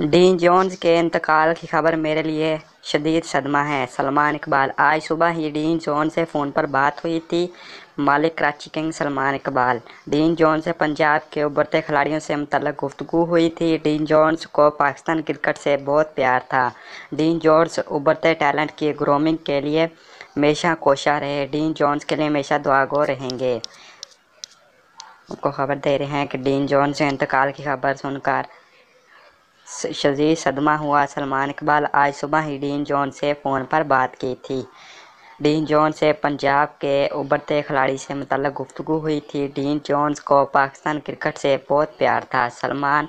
dean Jones के इंतकाल की खबर मेरे लिए शदीद सदमा है सलमान इकबाल आज सुबह ही डीन जोन से फ़ोन पर बात हुई थी मालिक Karachi king Salman Iqbal Dean Jones से पंजाब के उभरते खिलाड़ियों से मतलब गुफ्तु हुई थी डीन जोन्स को पाकिस्तान क्रिकेट से बहुत प्यार था डीन जोन्स उभरते टैलेंट की ग्रोमिंग के लिए हमेशा कोशा रहे डीन जोन्स के लिए हमेशा दुआगो रहेंगे आपको खबर दे रहे हैं कि डीन जोन्स के इंतकाल की खबर सुनकर शदीद सदमा हुआ सलमान इकबाल आज सुबह ही डीन जॉन से फ़ोन पर बात की थी डीन जॉन्स से पंजाब के उभरते खिलाड़ी से मतलब गुफ्तु हुई थी डीन जॉन्स को पाकिस्तान क्रिकेट से बहुत प्यार था सलमान